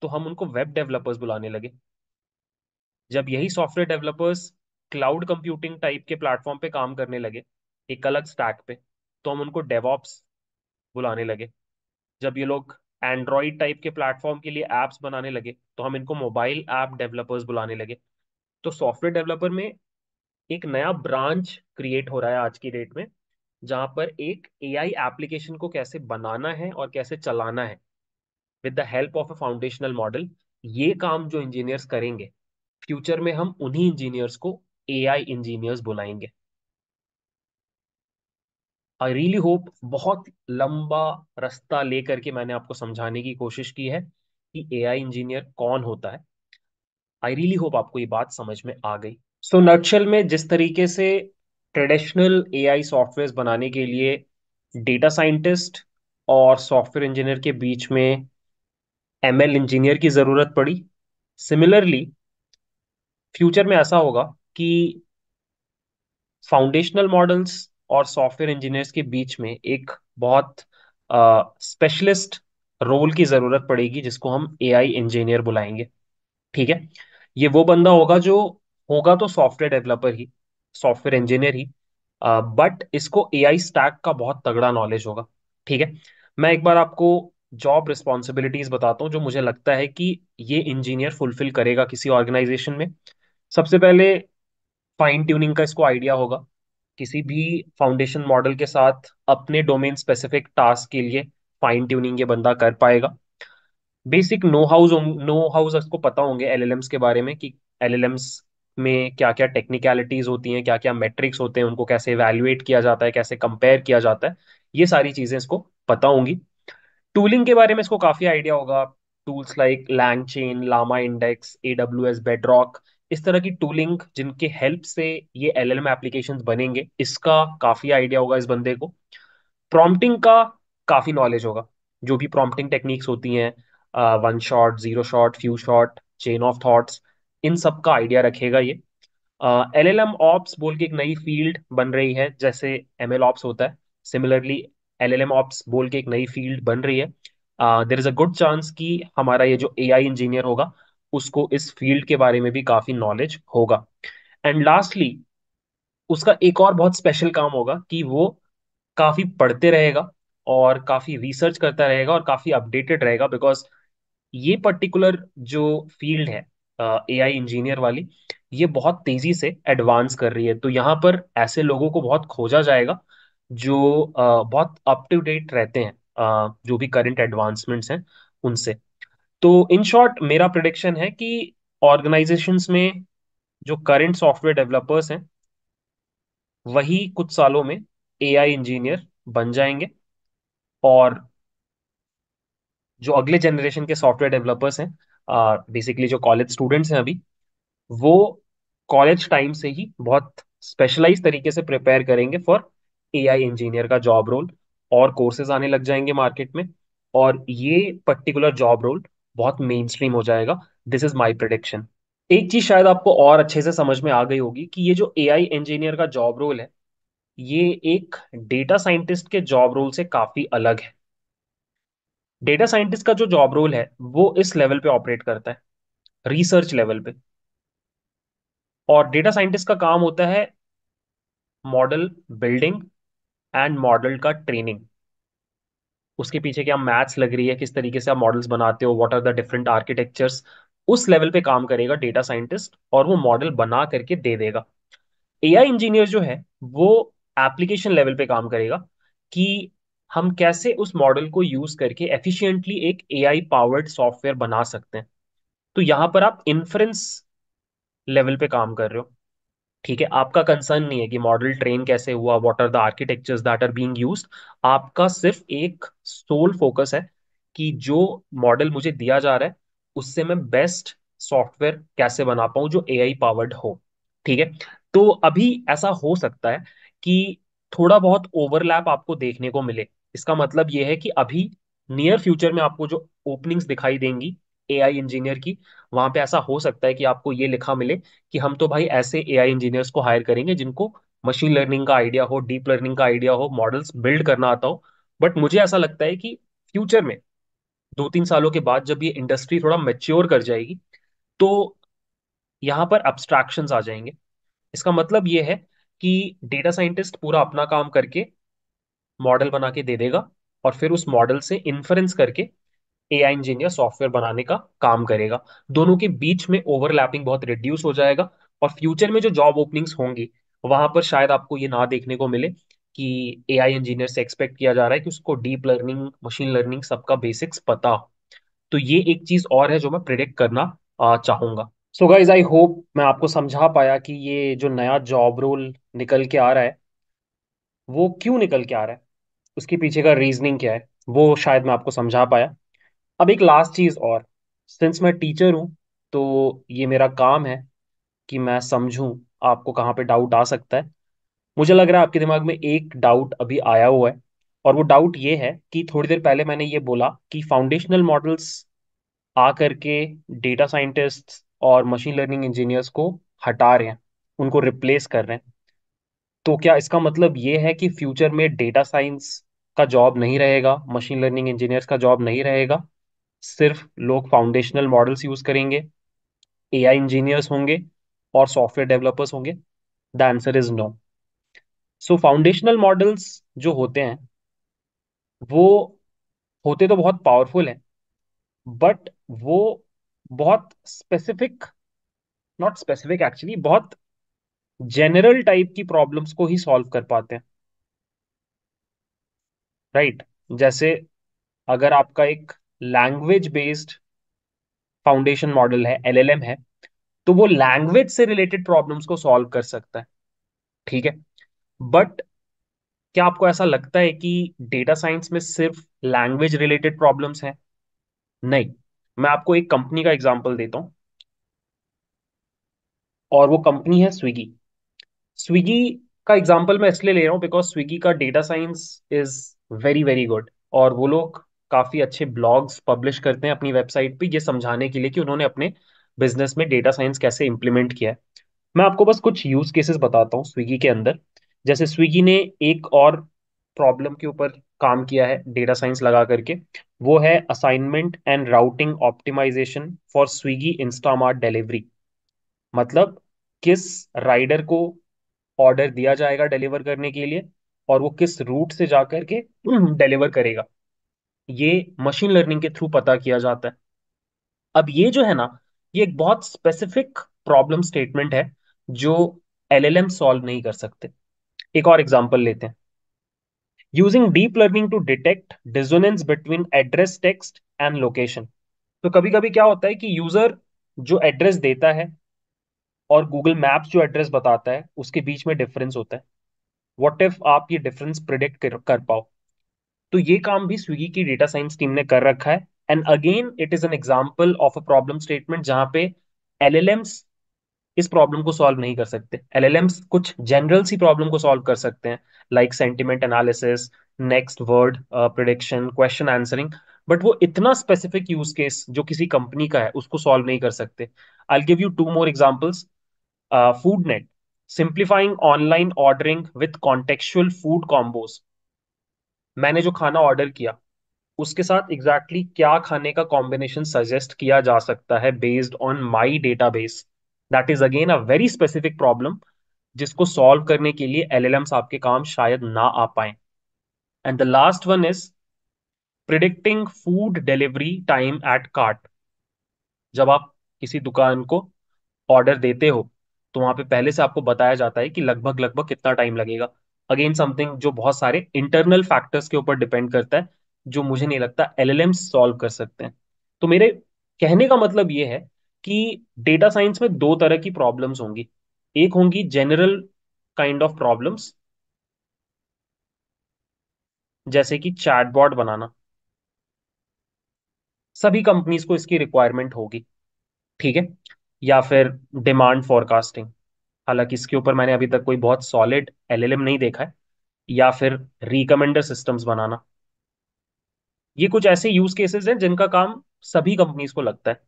तो हम उनको वेब डेवलपर्स बुलाने लगे जब यही software developers cloud computing type के प्लेटफॉर्म पे काम करने लगे एक अलग स्टैक पे तो हम उनको डेवॉप्स बुलाने लगे जब ये लोग एंड्रॉइड टाइप के प्लेटफॉर्म के लिए ऐप्स बनाने लगे तो हम इनको मोबाइल ऐप डेवलपर्स बुलाने लगे तो सॉफ्टवेयर डेवलपर में एक नया ब्रांच क्रिएट हो रहा है आज की डेट में जहां पर एक एआई एप्लीकेशन को कैसे बनाना है और कैसे चलाना है with the help of a foundational model ये काम जो इंजीनियर्स करेंगे फ्यूचर में हम उन्हीं इंजीनियर्स को एआई इंजीनियर्स बुलाएंगे आई रियली होप बहुत लंबा रास्ता लेकर के मैंने आपको समझाने की कोशिश की है कि आई इंजीनियर कौन होता है आई रियली होप आपको ये बात समझ में आ गई सो so, नक्शल में जिस तरीके से ट्रेडिशनल ए आई सॉफ्टवेयर बनाने के लिए डेटा साइंटिस्ट और सॉफ्टवेयर इंजीनियर के बीच में एल इंजीनियर की ज़रूरत पड़ी सिमिलरली फ्यूचर में ऐसा होगा कि फाउंडेशनल मॉडल्स और सॉफ्टवेयर इंजीनियर्स के बीच में एक बहुत स्पेशलिस्ट रोल की जरूरत पड़ेगी जिसको हम एआई इंजीनियर बुलाएंगे ठीक है ये वो बंदा होगा जो होगा तो सॉफ्टवेयर डेवलपर ही सॉफ्टवेयर इंजीनियर ही बट uh, इसको एआई स्टैक का बहुत तगड़ा नॉलेज होगा ठीक है मैं एक बार आपको जॉब रिस्पॉन्सिबिलिटीज बताता हूँ जो मुझे लगता है कि ये इंजीनियर फुलफिल करेगा किसी ऑर्गेनाइजेशन में सबसे पहले फाइन ट्यूनिंग का इसको आइडिया होगा किसी भी फाउंडेशन मॉडल के साथ अपने डोमेन स्पेसिफिक टास्क के लिए फाइन ट्यूनिंग ये बंदा कर पाएगा basic know hows know hows आपको पता होंगे एलएलएम्स के बारे में कि एलएलएम्स में क्या क्या टेक्निकलिटीज होती हैं क्या क्या मेट्रिक्स होते हैं उनको कैसे इवेल्युएट किया जाता है कैसे कंपेयर किया जाता है ये सारी चीजें इसको पता होंगी टूलिंग के बारे में इसको काफी आइडिया होगा tools like LangChain LlamaIndex A W S Bedrock इस तरह की टूलिंग जिनके हेल्प से ये एल एल एप्लीकेशन बनेंगे इसका काफी आइडिया होगा इस बंदे को प्रॉम्प्टिंग का काफी नॉलेज होगा जो भी प्रॉम्प्टिंग टेक्निक्स होती हैं one shot zero shot few shot chain of thoughts इन सब का आइडिया रखेगा ये एल एल एम ऑप्स बोल के एक नई फील्ड बन रही है जैसे एम एल ऑप्स होता है similarly L L M ops बोल के एक नई फील्ड बन रही है there is a good chance कि हमारा ये जो ए आई इंजीनियर होगा उसको इस फील्ड के बारे में भी काफी नॉलेज होगा एंड लास्टली उसका एक और बहुत स्पेशल काम होगा कि वो काफी पढ़ते रहेगा और काफी रिसर्च करता रहेगा और काफी अपडेटेड रहेगा बिकॉज ये पर्टिकुलर जो फील्ड है ए आई इंजीनियर वाली ये बहुत तेजी से एडवांस कर रही है तो यहाँ पर ऐसे लोगों को बहुत खोजा जाएगा जो uh, बहुत अप टू डेट रहते हैं uh, जो भी करंट एडवांसमेंट्स हैं उनसे तो इन शॉर्ट मेरा प्रोडिक्शन है कि ऑर्गेनाइजेशंस में जो करंट सॉफ्टवेयर डेवलपर्स हैं वही कुछ सालों में एआई इंजीनियर बन जाएंगे और जो अगले जनरेशन के सॉफ्टवेयर डेवलपर्स हैं बेसिकली जो कॉलेज स्टूडेंट्स हैं अभी वो कॉलेज टाइम से ही बहुत स्पेशलाइज तरीके से प्रिपेयर करेंगे फॉर एआई इंजीनियर का जॉब रोल और कोर्सेज आने लग जाएंगे मार्केट में और ये पर्टिकुलर जॉब रोल बहुत मेन स्ट्रीम हो जाएगा दिस इज माई प्रडिक्शन एक चीज शायद आपको और अच्छे से समझ में आ गई होगी कि ये जो ए आई इंजीनियर का जॉब रोल है ये एक डेटा साइंटिस्ट के जॉब रोल से काफी अलग है डेटा साइंटिस्ट का जो जॉब रोल है वो इस लेवल पे ऑपरेट करता है रिसर्च लेवल पे और डेटा साइंटिस्ट का काम होता है मॉडल बिल्डिंग एंड मॉडल का ट्रेनिंग उसके पीछे क्या मैथ्स लग रही है किस तरीके से आप मॉडल्स बनाते हो what are the different architectures उस लेवल पे काम करेगा डेटा साइंटिस्ट और वो मॉडल बना करके दे देगा ए इंजीनियर जो है वो एप्लीकेशन लेवल पे काम करेगा कि हम कैसे उस मॉडल को यूज करके एफिशिएंटली एक ए पावर्ड सॉफ्टवेयर बना सकते हैं तो यहाँ पर आप इन्फ्रेंस लेवल पे काम कर रहे हो ठीक है आपका कंसर्न नहीं है कि मॉडल ट्रेन कैसे हुआ what are the architectures that are being use आपका सिर्फ एक सोल फोकस है कि जो मॉडल मुझे दिया जा रहा है उससे मैं बेस्ट सॉफ्टवेयर कैसे बना पाऊं जो ए पावर्ड हो ठीक है तो अभी ऐसा हो सकता है कि थोड़ा बहुत ओवरलैप आपको देखने को मिले इसका मतलब यह है कि अभी नियर फ्यूचर में आपको जो ओपनिंग्स दिखाई देंगी एआई इंजीनियर की वहां पे ऐसा हो सकता है कि आपको ये लिखा मिले कि हम तो भाई ऐसे एआई इंजीनियर्स को हायर करेंगे जिनको मशीन लर्निंग का आइडिया हो डीप लर्निंग का आइडिया हो मॉडल्स बिल्ड करना आता हो बट मुझे ऐसा लगता है कि फ्यूचर में दो तीन सालों के बाद जब ये इंडस्ट्री थोड़ा मेच्योर कर जाएगी तो यहाँ पर अब्स्ट्रैक्शंस आ जाएंगे इसका मतलब ये है कि डेटा साइंटिस्ट पूरा अपना काम करके मॉडल बना के दे देगा और फिर उस मॉडल से इन्फ्रेंस करके एआई इंजीनियर सॉफ्टवेयर बनाने का काम करेगा दोनों के बीच में ओवरलैपिंग बहुत रिड्यूस हो जाएगा और फ्यूचर में जो जॉब ओपनिंग्स होंगी वहां पर शायद आपको ये ना देखने को मिले कि एआई इंजीनियर से एक्सपेक्ट किया जा रहा है कि उसको डीप लर्निंग मशीन लर्निंग सबका बेसिक्स पता तो ये एक चीज और है जो मैं प्रिडिक्ट करना चाहूंगा सो गाइज आई होप मैं आपको समझा पाया कि ये जो नया जॉब रोल निकल के आ रहा है वो क्यों निकल के आ रहा है उसके पीछे का रीजनिंग क्या है वो शायद मैं आपको समझा पाया अब एक लास्ट चीज और सिंस मैं टीचर हूं तो ये मेरा काम है कि मैं समझूं आपको कहाँ पे डाउट आ सकता है मुझे लग रहा है आपके दिमाग में एक डाउट अभी आया हुआ है और वो डाउट ये है कि थोड़ी देर पहले मैंने ये बोला कि फाउंडेशनल मॉडल्स आ करके डेटा साइंटिस्ट और मशीन लर्निंग इंजीनियर्स को हटा रहे हैं उनको रिप्लेस कर रहे हैं तो क्या इसका मतलब ये है कि फ्यूचर में डेटा साइंस का जॉब नहीं रहेगा मशीन लर्निंग इंजीनियर्स का जॉब नहीं रहेगा सिर्फ लोग फाउंडेशनल मॉडल्स यूज करेंगे ए आई इंजीनियर्स होंगे और सॉफ्टवेयर डेवलपर्स होंगे the answer is no so foundational models जो होते हैं वो होते तो बहुत पावरफुल हैं बट वो बहुत स्पेसिफिक नॉट स्पेसिफिक एक्चुअली बहुत जनरल टाइप की प्रॉब्लम्स को ही सॉल्व कर पाते हैं राइट right? जैसे अगर आपका एक लैंग्वेज बेस्ड फाउंडेशन मॉडल है एलएलएम है तो वो लैंग्वेज से रिलेटेड प्रॉब्लम्स को सॉल्व कर सकता है ठीक है बट क्या आपको ऐसा लगता है कि डेटा साइंस में सिर्फ लैंग्वेज रिलेटेड प्रॉब्लम्स हैं नहीं मैं आपको एक कंपनी का एग्जांपल देता हूं और वो कंपनी है स्विगी स्विगी का एग्जाम्पल मैं इसलिए ले रहा हूं बिकॉज स्विगी का data science is very very good और वो लोग काफी अच्छे ब्लॉग्स पब्लिश करते हैं अपनी वेबसाइट पे ये समझाने के लिए कि उन्होंने अपने बिजनेस में डेटा साइंस कैसे इंप्लीमेंट किया है मैं आपको बस कुछ यूज केसेस बताता हूँ स्विगी के अंदर जैसे स्विगी ने एक और प्रॉब्लम के ऊपर काम किया है डेटा साइंस लगा करके वो है assignment and routing optimisation for Swiggy Instamart delivery मतलब किस राइडर को ऑर्डर दिया जाएगा डिलीवर करने के लिए और वो किस रूट से जाकर के डिलीवर करेगा ये मशीन लर्निंग के थ्रू पता किया जाता है अब ये जो है ना ये एक बहुत स्पेसिफिक प्रॉब्लम स्टेटमेंट है जो एलएलएम सॉल्व नहीं कर सकते एक और एग्जांपल लेते हैं using deep learning to detect dissonance between address text and location तो कभी कभी क्या होता है कि यूजर जो एड्रेस देता है और गूगल मैप्स जो एड्रेस बताता है उसके बीच में डिफरेंस होता है वॉट इफ आप ये डिफरेंस प्रिडिक्ट कर, कर पाओ तो ये काम भी स्विगी की डेटा साइंस टीम ने कर रखा है and again it is an example of a problem statement जहां पे एलएलएम्स इस प्रॉब्लम को सॉल्व नहीं कर सकते एलएलएम्स कुछ जनरल सी प्रॉब्लम को सॉल्व कर सकते हैं like sentiment analysis next word prediction question answering but वो इतना स्पेसिफिक यूज केस जो किसी कंपनी का है उसको सॉल्व नहीं कर सकते I give you two more examples food net simplifying online ordering with contextual food combos मैंने जो खाना ऑर्डर किया उसके साथ एग्जैक्टली exactly क्या खाने का कॉम्बिनेशन सजेस्ट किया जा सकता है based on my database that is again a very specific problem जिसको सॉल्व करने के लिए एल आपके काम शायद ना आ पाए and the last one is predicting food delivery time at cart जब आप किसी दुकान को ऑर्डर देते हो तो वहां पे पहले से आपको बताया जाता है कि लगभग लगभग कितना टाइम लगेगा अगेन समथिंग जो बहुत सारे इंटरनल फैक्टर्स के ऊपर डिपेंड करता है जो मुझे नहीं लगता एल सॉल्व कर सकते हैं तो मेरे कहने का मतलब ये है कि डेटा साइंस में दो तरह की प्रॉब्लम्स होंगी एक होंगी जनरल काइंड ऑफ प्रॉब्लम्स जैसे कि चैटबॉट बनाना सभी कंपनीज को इसकी रिक्वायरमेंट होगी ठीक है या फिर डिमांड फॉरकास्टिंग हालांकि इसके ऊपर मैंने अभी तक कोई बहुत सॉलिड एलएलएम नहीं देखा है या फिर रिकमेंडर सिस्टम्स बनाना ये कुछ ऐसे यूज केसेस हैं जिनका काम सभी कंपनीज को लगता है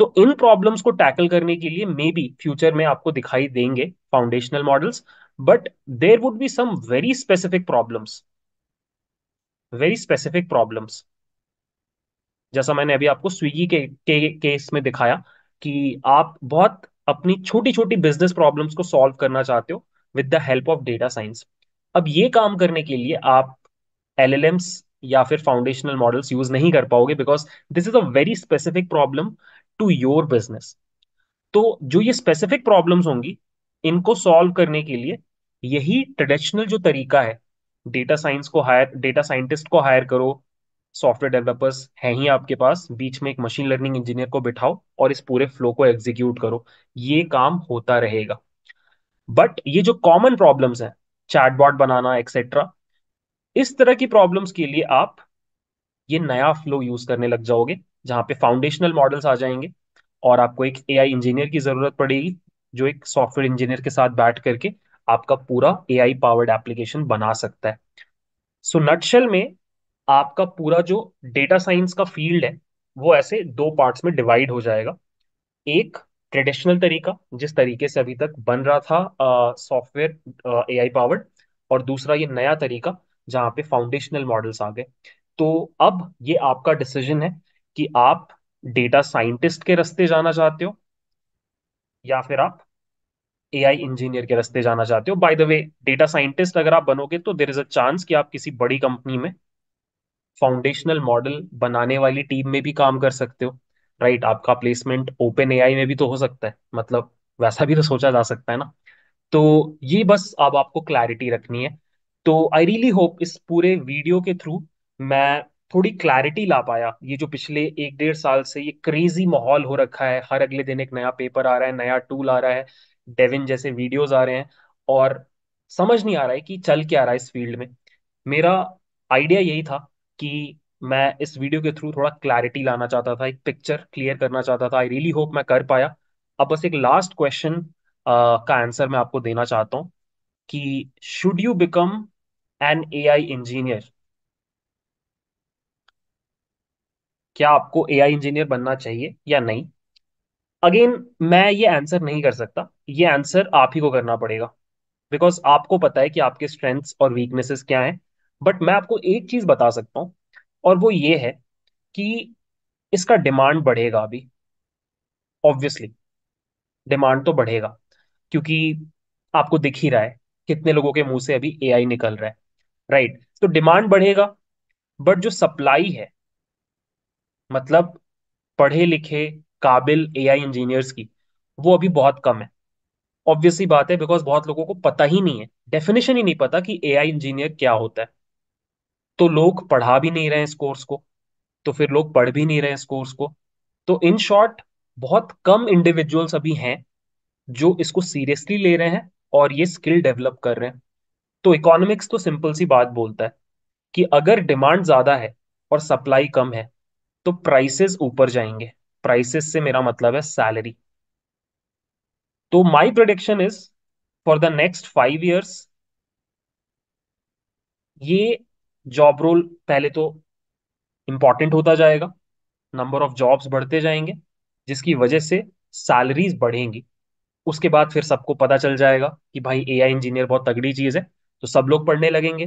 तो इन प्रॉब्लम्स को टैकल करने के लिए मे बी फ्यूचर में आपको दिखाई देंगे foundational models but there would be some very specific problems very specific problems जैसा मैंने अभी आपको स्विगी के, के केस में दिखाया कि आप बहुत अपनी छोटी छोटी बिजनेस प्रॉब्लम्स को सॉल्व करना चाहते हो with the help of data science अब ये काम करने के लिए आप एल या फिर फाउंडेशनल मॉडल्स यूज नहीं कर पाओगे because this is a very specific problem to your business तो जो ये स्पेसिफिक प्रॉब्लम्स होंगी इनको सॉल्व करने के लिए यही ट्रेडिशनल जो तरीका है डेटा साइंस को हायर डेटा साइंटिस्ट को हायर करो सॉफ्टवेयर डेवलपर्स हैं ही आपके पास बीच में एक मशीन लर्निंग इंजीनियर को बिठाओ और इस पूरे फ्लो को एग्जीक्यूट करो ये काम होता रहेगा बट ये जो कॉमन प्रॉब्लम्स हैं चैटबॉट बनाना एक्सेट्रा इस तरह की प्रॉब्लम्स के लिए आप ये नया फ्लो यूज करने लग जाओगे जहां पे फाउंडेशनल मॉडल्स आ जाएंगे और आपको एक एआई इंजीनियर की जरूरत पड़ेगी जो एक सॉफ्टवेयर इंजीनियर के साथ बैठ करके आपका पूरा एआई पावर्ड एप्लीकेशन बना सकता है सो so, नटशल में आपका पूरा जो डेटा साइंस का फील्ड है वो ऐसे दो पार्ट्स में डिवाइड हो जाएगा एक ट्रेडिशनल तरीका जिस तरीके से अभी तक बन रहा था सॉफ्टवेयर ए आई पावर्ड और दूसरा ये नया तरीका जहाँ पे फाउंडेशनल मॉडल्स आ गए तो अब ये आपका डिसीजन है कि आप डेटा साइंटिस्ट के रास्ते जाना चाहते हो या फिर आप ए आई इंजीनियर के रास्ते जाना चाहते हो by the way data scientist अगर आप बनोगे तो देर इज अ चांस कि आप किसी बड़ी कंपनी में फाउंडेशनल मॉडल बनाने वाली टीम में भी काम कर सकते हो राइट आपका प्लेसमेंट ओपन एआई में भी तो हो सकता है मतलब वैसा भी तो सोचा जा सकता है ना तो ये बस अब आपको क्लैरिटी रखनी है तो आई रियली होप इस पूरे वीडियो के थ्रू मैं थोड़ी क्लैरिटी ला पाया ये जो पिछले एक डेढ़ साल से ये क्रेजी माहौल हो रखा है हर अगले दिन एक नया पेपर आ रहा है नया टूल आ रहा है डेविन जैसे वीडियोज आ रहे हैं और समझ नहीं आ रहा है कि चल क्या आ रहा है इस फील्ड में मेरा आइडिया यही था कि मैं इस वीडियो के थ्रू थोड़ा क्लैरिटी लाना चाहता था एक पिक्चर क्लियर करना चाहता था आई रियली होप मैं कर पाया अब बस एक लास्ट क्वेश्चन का आंसर मैं आपको देना चाहता हूँ कि should you become an AI engineer क्या आपको आई इंजीनियर बनना चाहिए या नहीं अगेन मैं ये आंसर नहीं कर सकता ये आंसर आप ही को करना पड़ेगा बिकॉज आपको पता है कि आपके स्ट्रेंथ्स और वीकनेसेस क्या हैं बट मैं आपको एक चीज बता सकता हूँ और वो ये है कि इसका डिमांड बढ़ेगा अभी ऑब्वियसली डिमांड तो बढ़ेगा क्योंकि आपको दिख ही रहा है कितने लोगों के मुंह से अभी एआई निकल रहा है राइट right? तो डिमांड बढ़ेगा बट जो सप्लाई है मतलब पढ़े लिखे काबिल एआई इंजीनियर्स की वो अभी बहुत कम है ऑब्वियसली बात है बिकॉज बहुत लोगों को पता ही नहीं है डेफिनेशन ही नहीं पता कि एआई इंजीनियर क्या होता है तो लोग पढ़ा भी नहीं रहे हैं इस कोर्स को तो फिर लोग पढ़ भी नहीं रहे हैं इस कोर्स को तो इन शॉर्ट बहुत कम इंडिविजुअल्स अभी हैं जो इसको सीरियसली ले रहे हैं और ये स्किल डेवलप कर रहे हैं तो इकोनॉमिक्स तो सिंपल सी बात बोलता है कि अगर डिमांड ज्यादा है और सप्लाई कम है तो प्राइसेस ऊपर जाएंगे प्राइसेस से मेरा मतलब है सैलरी तो my prediction is for the next five years ये जॉब रोल पहले तो इम्पॉर्टेंट होता जाएगा नंबर ऑफ जॉब्स बढ़ते जाएंगे जिसकी वजह से सैलरीज बढ़ेंगी उसके बाद फिर सबको पता चल जाएगा कि भाई ए इंजीनियर बहुत तगड़ी चीज़ है तो सब लोग पढ़ने लगेंगे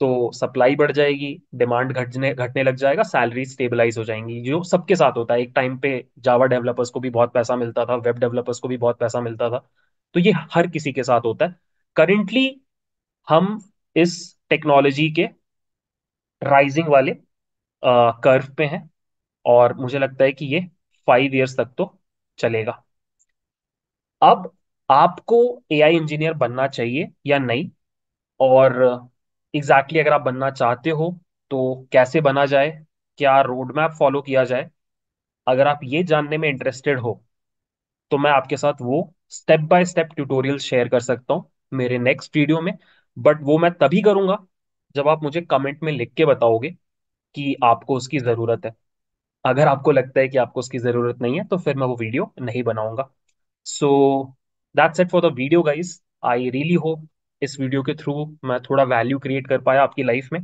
तो सप्लाई बढ़ जाएगी डिमांड घटने घटने लग जाएगा सैलरी स्टेबलाइज हो जाएंगी जो सबके साथ होता है एक टाइम पे जावा डेवलपर्स को भी बहुत पैसा मिलता था वेब डेवलपर्स को भी बहुत पैसा मिलता था तो ये हर किसी के साथ होता है करेंटली हम इस टेक्नोलॉजी के राइजिंग वाले कर्व पे है और मुझे लगता है कि ये फाइव इयर्स तक तो चलेगा अब आपको एआई इंजीनियर बनना चाहिए या नहीं और एग्जैक्टली exactly अगर आप बनना चाहते हो तो कैसे बना जाए क्या रोड मैप फॉलो किया जाए अगर आप ये जानने में इंटरेस्टेड हो तो मैं आपके साथ वो step by step tutorial share कर सकता हूँ मेरे नेक्स्ट वीडियो में बट वो मैं तभी करूंगा जब आप मुझे कमेंट में लिख के बताओगे कि आपको उसकी ज़रूरत है अगर आपको लगता है कि आपको उसकी ज़रूरत नहीं है तो फिर मैं वो वीडियो नहीं बनाऊंगा so that's it for the video guys I really hope इस वीडियो के थ्रू मैं थोड़ा वैल्यू क्रिएट कर पाया आपकी लाइफ में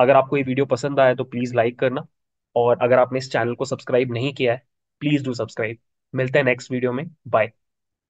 अगर आपको ये वीडियो पसंद आया तो प्लीज़ लाइक करना और अगर आपने इस चैनल को सब्सक्राइब नहीं किया है प्लीज़ डू सब्सक्राइब मिलते हैं नेक्स्ट वीडियो में बाय